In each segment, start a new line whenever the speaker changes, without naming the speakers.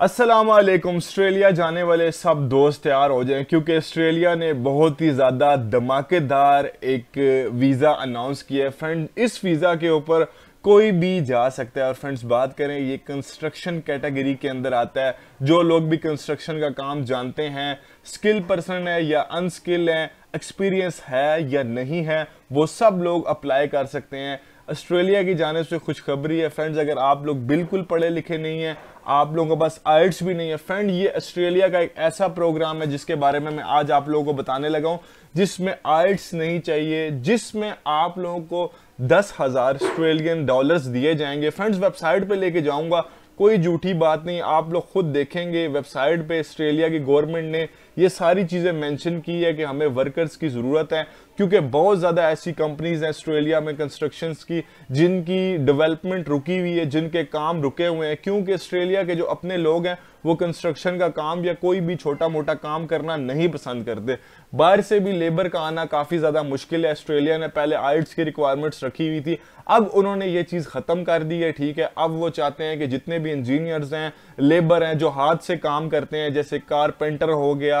Aslam Australia जाने वाले सब दोस्त तैयार हो जाएं क्योंकि ऑस्ट्रेलिया ने बहुत ही ज़्यादा धमाकेदार एक वीज़ा अनाउंस किया है फ्रेंड इस वीज़ा के ऊपर कोई भी जा सकता है और फ्रेंड्स बात करें ये कंस्ट्रक्शन कैटेगरी के अंदर आता है जो लोग भी कंस्ट्रक्शन का काम जानते हैं स्किल पर्सन है या अनस्किल है एक्सपीरियंस है या नहीं है वो सब लोग अप्लाई कर सकते हैं ऑस्ट्रेलिया की जाने से खुशखबरी है फ्रेंड्स अगर आप लोग बिल्कुल पढ़े लिखे नहीं हैं आप लोगों के पास आइट्स भी नहीं है फ्रेंड ये ऑस्ट्रेलिया का एक ऐसा प्रोग्राम है जिसके बारे में मैं आज आप लोगों को बताने लगा हूँ जिसमें आइट्स नहीं चाहिए जिसमें आप लोगों को दस हज़ार ऑस्ट्रेलियन डॉलर्स दिए जाएंगे फ्रेंड्स वेबसाइट पे लेके जाऊंगा कोई झूठी बात नहीं आप लोग खुद देखेंगे वेबसाइट पे ऑस्ट्रेलिया की गवर्नमेंट ने ये सारी चीज़ें मेंशन की है कि हमें वर्कर्स की ज़रूरत है क्योंकि बहुत ज़्यादा ऐसी कंपनीज हैं ऑस्ट्रेलिया में कंस्ट्रक्शन की जिनकी डेवलपमेंट रुकी हुई है जिनके काम रुके हुए हैं क्योंकि ऑस्ट्रेलिया के जो अपने लोग हैं वो कंस्ट्रक्शन का काम या कोई भी छोटा मोटा काम करना नहीं पसंद करते बाहर से भी लेबर का आना काफ़ी ज़्यादा मुश्किल है ऑस्ट्रेलिया ने पहले आइट्स की रिक्वायरमेंट्स रखी हुई थी अब उन्होंने ये चीज़ ख़त्म कर दी है ठीक है अब वो चाहते हैं कि जितने भी इंजीनियर्स हैं लेबर हैं जो हाथ से काम करते हैं जैसे कारपेंटर हो गया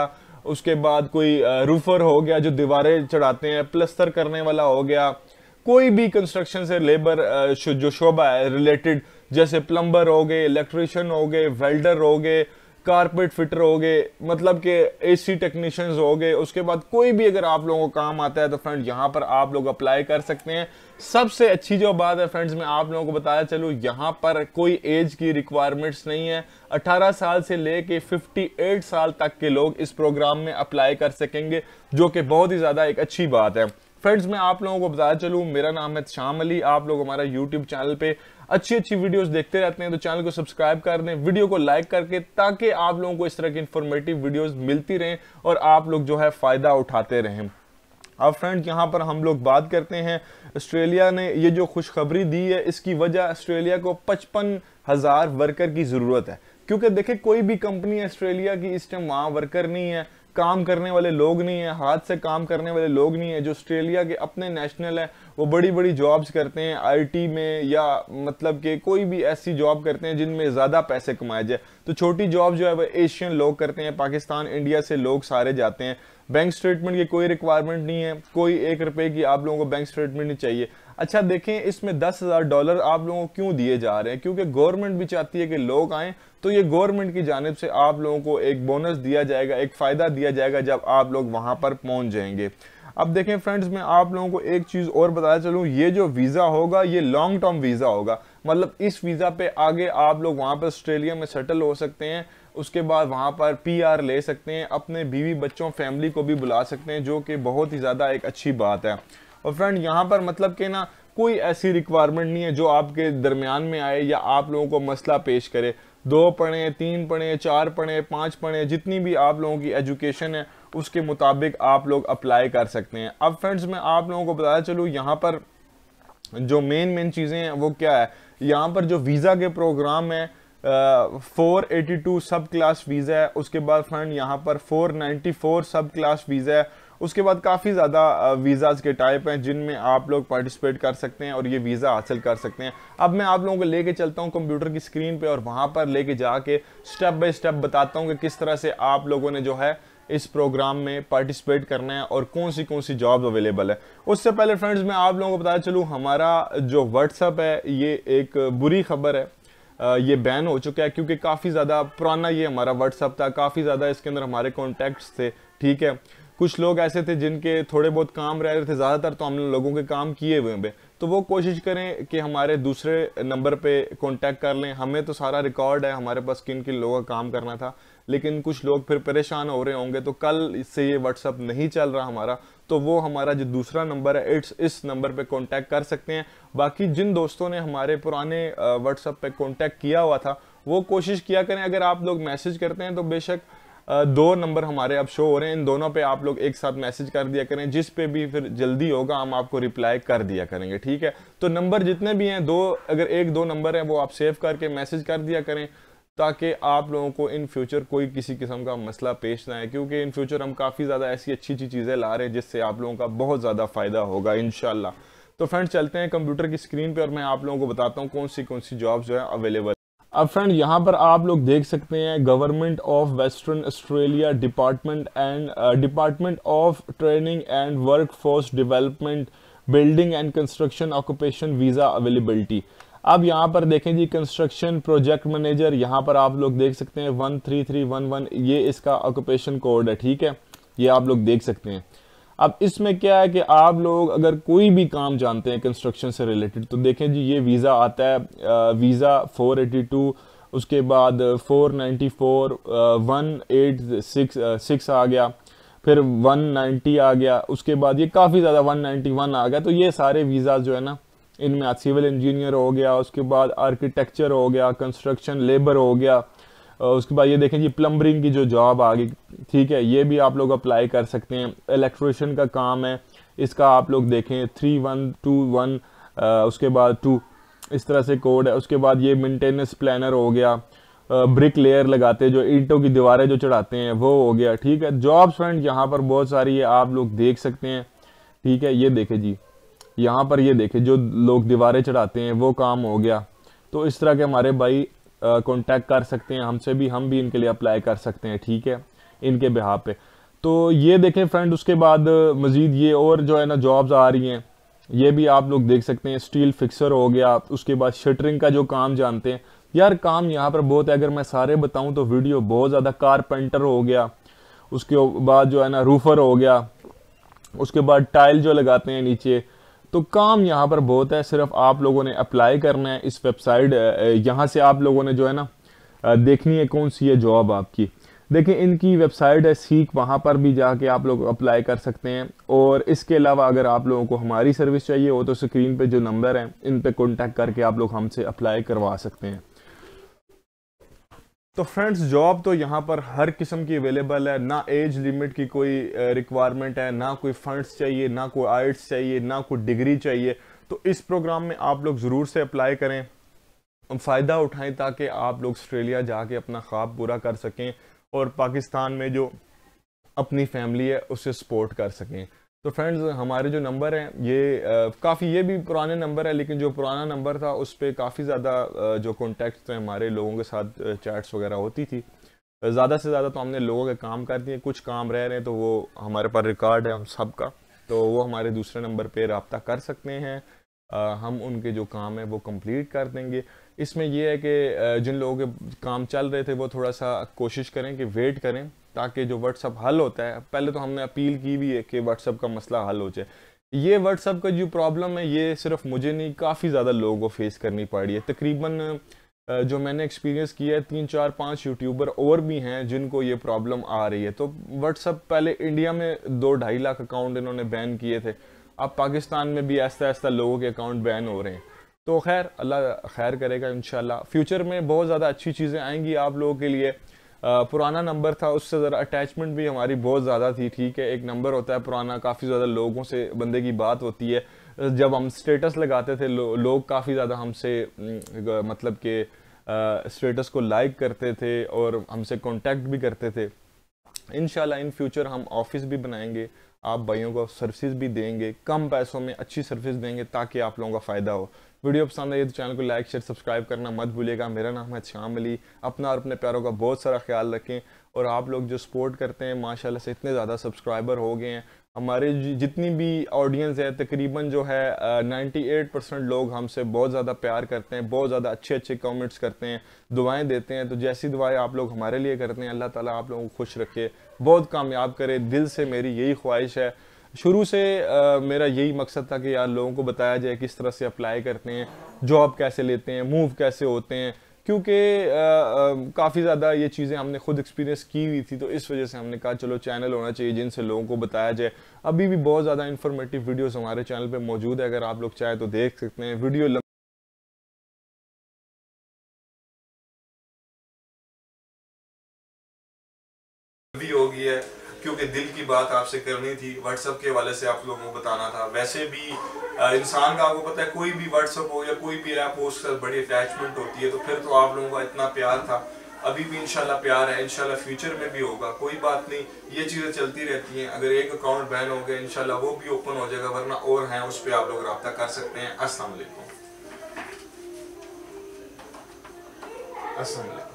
उसके बाद कोई रूफर हो गया जो दीवारें चढ़ाते हैं प्लस्तर करने वाला हो गया कोई भी कंस्ट्रक्शन से लेबर जो शोभा है रिलेटेड जैसे प्लम्बर हो गए इलेक्ट्रिशियन हो गए वेल्डर हो गए कारपेट फिटर हो गए मतलब के एसी टेक्नीशियंस हो गए उसके बाद कोई भी अगर आप लोगों को काम आता है तो फ्रेंड यहाँ पर आप लोग अप्लाई कर सकते हैं सबसे अच्छी जो बात है फ्रेंड्स मैं आप लोगों को बताया चलूँ यहाँ पर कोई एज की रिक्वायरमेंट्स नहीं है 18 साल से लेके 58 साल तक के लोग इस प्रोग्राम में अप्लाई कर सकेंगे जो कि बहुत ही ज़्यादा एक अच्छी बात है फ्रेंड्स मैं आप लोगों को बता चलूँ मेरा नाम है श्याम अली आप लोग हमारा यूट्यूब चैनल पे अच्छी अच्छी वीडियोस देखते रहते हैं तो चैनल को सब्सक्राइब कर दें वीडियो को लाइक करके ताकि आप लोगों को इस तरह की इन्फॉर्मेटिव वीडियोस मिलती रहें और आप लोग जो है फ़ायदा उठाते रहें अब फ्रेंड यहाँ पर हम लोग बात करते हैं ऑस्ट्रेलिया ने ये जो खुशखबरी दी है इसकी वजह ऑस्ट्रेलिया को पचपन हज़ार वर्कर की ज़रूरत है क्योंकि देखे कोई भी कंपनी ऑस्ट्रेलिया की इस टाइम वहाँ वर्कर नहीं है काम करने वाले लोग नहीं है हाथ से काम करने वाले लोग नहीं है जो ऑस्ट्रेलिया के अपने नेशनल हैं वो बड़ी बड़ी जॉब्स करते हैं आईटी में या मतलब कि कोई भी ऐसी जॉब करते हैं जिनमें ज़्यादा पैसे कमाए जाए तो छोटी जॉब जो है वो एशियन लोग करते हैं पाकिस्तान इंडिया से लोग सारे जाते हैं बैंक स्टेटमेंट की कोई रिक्वायरमेंट नहीं है कोई एक रुपए की आप लोगों को बैंक स्टेटमेंट नहीं चाहिए अच्छा देखें इसमें दस हज़ार डॉलर आप लोगों को क्यों दिए जा रहे हैं क्योंकि गवर्नमेंट भी चाहती है कि लोग आएँ तो ये गवर्नमेंट की जानब से आप लोगों को एक बोनस दिया जाएगा एक फ़ायदा दिया जाएगा जब आप लोग वहाँ पर पहुँच जाएंगे अब देखें फ्रेंड्स मैं आप लोगों को एक चीज़ और बताया चलूँ ये जो वीज़ा होगा ये लॉन्ग टर्म वीज़ा होगा मतलब इस वीज़ा पे आगे आप लोग वहाँ पर ऑस्ट्रेलिया में सेटल हो सकते हैं उसके बाद वहाँ पर पीआर ले सकते हैं अपने बीवी बच्चों फैमिली को भी बुला सकते हैं जो कि बहुत ही ज़्यादा एक अच्छी बात है और फ्रेंड यहाँ पर मतलब कि ना कोई ऐसी रिक्वायरमेंट नहीं है जो आपके दरमियान में आए या आप लोगों को मसला पेश करे दो पढ़ें तीन पढ़ें चार पढ़ें पाँच पढ़ें जितनी भी आप लोगों की एजुकेशन है उसके मुताबिक आप लोग अप्लाई कर सकते हैं अब फ्रेंड्स मैं आप लोगों को बताया चलूँ यहाँ पर जो मेन मेन चीज़ें हैं वो क्या है यहाँ पर जो वीज़ा के प्रोग्राम है four eighty two subclass visa है उसके बाद फ्रेंड यहाँ पर four ninety four subclass visa है उसके बाद काफ़ी ज़्यादा वीज़ाज़ के टाइप हैं जिनमें आप लोग पार्टिसिपेट कर सकते हैं और ये वीज़ा हासिल कर सकते हैं अब मैं आप लोगों को लेके चलता हूँ कंप्यूटर की स्क्रीन पे और वहाँ पर लेके जाके स्टेप बाय स्टेप बताता हूँ कि किस तरह से आप लोगों ने जो है इस प्रोग्राम में पार्टिसिपेट करना है और कौन सी कौन सी जॉब अवेलेबल है उससे पहले फ्रेंड्स मैं आप लोगों को बताया चलूँ हमारा जो व्हाट्सअप है ये एक बुरी खबर है ये बैन हो चुका है क्योंकि काफ़ी ज़्यादा पुराना ये हमारा व्हाट्सअप था काफ़ी ज़्यादा इसके अंदर हमारे कॉन्टैक्ट्स थे ठीक है कुछ लोग ऐसे थे जिनके थोड़े बहुत काम रह रहे थे ज़्यादातर तो हम लोगों के काम किए हुए हैं तो वो कोशिश करें कि हमारे दूसरे नंबर पे कांटेक्ट कर लें हमें तो सारा रिकॉर्ड है हमारे पास किन किन लोगों का काम करना था लेकिन कुछ लोग फिर परेशान हो रहे होंगे तो कल से ये व्हाट्सअप नहीं चल रहा हमारा तो वो हमारा जो दूसरा नंबर है इट्स इस नंबर पे कांटेक्ट कर सकते हैं बाकी जिन दोस्तों ने हमारे पुराने व्हाट्सअप पे कांटेक्ट किया हुआ था वो कोशिश किया करें अगर आप लोग मैसेज करते हैं तो बेशक दो नंबर हमारे अब शो हो रहे हैं इन दोनों पे आप लोग एक साथ मैसेज कर दिया करें जिस पे भी फिर जल्दी होगा हम आपको रिप्लाई कर दिया करेंगे ठीक है तो नंबर जितने भी हैं दो अगर एक दो नंबर हैं वो आप सेव करके मैसेज कर दिया करें ताकि आप लोगों को इन फ्यूचर कोई किसी किस्म का मसला पेश ना आए क्योंकि इन फ्यूचर हम काफ़ी ज़्यादा ऐसी अच्छी अच्छी चीज़ें ला रहे हैं जिससे आप लोगों का बहुत ज़्यादा फ़ायदा होगा इन तो फ्रेंड चलते हैं कंप्यूटर की स्क्रीन पर और मैं आप लोगों को बताता हूँ कौन सी कौन सी जॉब जो है अवेलेबल अब फ्रेंड यहाँ पर आप लोग देख सकते हैं government of western Australia department and department of training and work force development building and construction occupation visa availability अब यहाँ पर देखें जी कंस्ट्रक्शन प्रोजेक्ट मैनेजर यहाँ पर आप लोग देख सकते हैं one three three one one ये इसका ऑक्यूपेशन कोड है ठीक है ये आप लोग देख सकते हैं अब इसमें क्या है कि आप लोग अगर कोई भी काम जानते हैं कंस्ट्रक्शन से रिलेटेड तो देखें जी ये वीज़ा आता है वीज़ा फोर एटी टू उसके बाद four ninety four one eight six six आ गया फिर वन नाइन्टी आ गया उसके बाद ये काफ़ी ज़्यादा वन नाइन्टी वन आ गया तो ये सारे वीज़ा जो है ना इनमें सिविल इंजीनियर हो गया उसके बाद आर्किटेक्चर हो गया कंस्ट्रक्शन लेबर हो गया उसके बाद ये देखें जी प्लम्बरिंग की जो जॉब आ गई ठीक है ये भी आप लोग अप्लाई कर सकते हैं इलेक्ट्रिशियन का काम है इसका आप लोग देखें थ्री वन टू वन उसके बाद टू इस तरह से कोड है उसके बाद ये मेंटेनेंस प्लानर हो गया ब्रिक लेयर लगाते जो ईंटों की दीवारें जो चढ़ाते हैं वो हो गया ठीक है जॉब्स फ्रेंड यहाँ पर बहुत सारी है आप लोग देख सकते हैं ठीक है ये देखें जी यहाँ पर ये देखें जो लोग दीवारें चढ़ाते हैं वो काम हो गया तो इस तरह के हमारे भाई कॉन्टैक्ट कर सकते हैं हमसे भी हम भी इनके लिए अप्लाई कर सकते हैं ठीक है इनके बिहा पे तो ये देखें फ्रेंड उसके बाद मज़ीद ये और जो है ना जॉब्स आ रही हैं ये भी आप लोग देख सकते हैं स्टील फिक्सर हो गया उसके बाद शटरिंग का जो काम जानते हैं यार काम यहाँ पर बहुत है अगर मैं सारे बताऊँ तो वीडियो बहुत ज़्यादा कारपेंटर हो गया उसके बाद जो है ना रूफर हो गया उसके बाद टाइल जो लगाते हैं नीचे तो काम यहाँ पर बहुत है सिर्फ आप लोगों ने अप्लाई करना है इस वेबसाइट यहाँ से आप लोगों ने जो है ना देखनी है कौन सी है जॉब आपकी देखिए इनकी वेबसाइट है सीख वहाँ पर भी जाके आप लोग अप्लाई कर सकते हैं और इसके अलावा अगर आप लोगों को हमारी सर्विस चाहिए हो तो स्क्रीन पे जो नंबर है इन पे कॉन्टैक्ट करके आप लोग हमसे अप्लाई करवा सकते हैं तो फ्रेंड्स जॉब तो यहाँ पर हर किस्म की अवेलेबल है ना एज लिमिट की कोई रिक्वायरमेंट है ना कोई फंड्स चाहिए ना कोई आर्ट्स चाहिए ना कोई डिग्री चाहिए तो इस प्रोग्राम में आप लोग ज़रूर से अप्लाई करें फ़ायदा उठाएं ताकि आप लोग ऑस्ट्रेलिया जाके अपना ख्वाब पूरा कर सकें और पाकिस्तान में जो अपनी फैमिली है उसे सपोर्ट कर सकें तो फ्रेंड्स हमारे जो नंबर हैं ये काफ़ी ये भी पुराने नंबर है लेकिन जो पुराना नंबर था उस पर काफ़ी ज़्यादा जो कॉन्टैक्ट थे हमारे लोगों के साथ चैट्स वगैरह होती थी ज़्यादा से ज़्यादा तो हमने लोगों के काम कर दिए कुछ काम रह रहे हैं तो वो हमारे पास रिकॉर्ड है हम सब का तो वो हमारे दूसरे नंबर पर रबता कर सकते हैं आ, हम उनके जो काम है वो कंप्लीट कर देंगे इसमें ये है कि जिन लोगों के काम चल रहे थे वो थोड़ा सा कोशिश करें कि वेट करें ताकि जो व्हाट्सअप हल होता है पहले तो हमने अपील की भी है कि व्हाट्सअप का मसला हल हो जाए ये व्हाट्सअप का जो प्रॉब्लम है ये सिर्फ मुझे नहीं काफ़ी ज़्यादा लोगों को फेस करनी पड़ी है तकरीबन जो मैंने एक्सपीरियंस किया है तीन चार पांच यूट्यूबर और भी हैं जिनको ये प्रॉब्लम आ रही है तो व्हाट्सअप पहले इंडिया में दो ढाई लाख अकाउंट इन्होंने बैन किए थे अब पाकिस्तान में भी ऐसा ऐसा लोगों के अकाउंट बैन हो रहे हैं तो खैर अल्लाह खैर करेगा इन फ्यूचर में बहुत ज़्यादा अच्छी चीज़ें आएंगी आप लोगों के लिए पुराना नंबर था उससे ज़रा अटैचमेंट भी हमारी बहुत ज़्यादा थी ठीक है एक नंबर होता है पुराना काफ़ी ज़्यादा लोगों से बंदे की बात होती है जब हम स्टेटस लगाते थे लो, लोग काफ़ी ज़्यादा हमसे मतलब के स्टेटस को लाइक करते थे और हमसे कॉन्टैक्ट भी करते थे इन इन फ्यूचर हम ऑफिस भी बनाएंगे आप भाइयों को सर्विस भी देंगे कम पैसों में अच्छी सर्विस देंगे ताकि आप लोगों का फ़ायदा हो वीडियो पसंद आई तो चैनल को लाइक शेयर सब्सक्राइब करना मत भूलिएगा मेरा नाम है श्याम अली अपना और अपने प्यारों का बहुत सारा ख्याल रखें और आप लोग जो सपोर्ट करते हैं माशाल्लाह से इतने ज़्यादा सब्सक्राइबर हो गए हैं हमारे जितनी भी ऑडियंस है तकरीबन जो है नाइन्टी एट परसेंट लोग हमसे बहुत ज़्यादा प्यार करते हैं बहुत ज़्यादा अच्छे अच्छे कॉमेंट्स करते हैं दुआएँ देते हैं तो जैसी दुआएँ आप लोग हमारे लिए करते हैं अल्लाह ताली आप लोगों को खुश रखे बहुत कामयाब करे दिल से मेरी यही ख्वाहिश है शुरू से आ, मेरा यही मकसद था कि यार लोगों को बताया जाए किस तरह से अप्लाई करते हैं जॉब कैसे लेते हैं मूव कैसे होते हैं क्योंकि काफ़ी ज़्यादा ये चीज़ें हमने खुद एक्सपीरियंस की हुई थी तो इस वजह से हमने कहा चलो चैनल होना चाहिए जिनसे लोगों को बताया जाए अभी भी बहुत ज़्यादा इन्फॉर्मेटिव वीडियोस हमारे चैनल पे मौजूद है अगर आप लोग चाहें तो देख सकते हैं वीडियो भी होगी है क्योंकि दिल की बात आपसे करनी थी व्हाट्सअप के हवाले से आप लोगों को बताना था वैसे भी इंसान का आपको पता है कोई भी व्हाट्सअप हो या कोई भी ऐप हो उसके बड़ी अटैचमेंट होती है तो फिर तो आप लोगों का इतना प्यार था अभी भी इंशाल्लाह प्यार है इंशाल्लाह फ्यूचर में भी होगा कोई बात नहीं ये चीज़ें चलती रहती हैं अगर एक अकाउंट बैन हो गया इंशाल्लाह वो भी ओपन हो जाएगा वरना और हैं उस पर आप लोग रबता कर सकते हैं असलकुम असल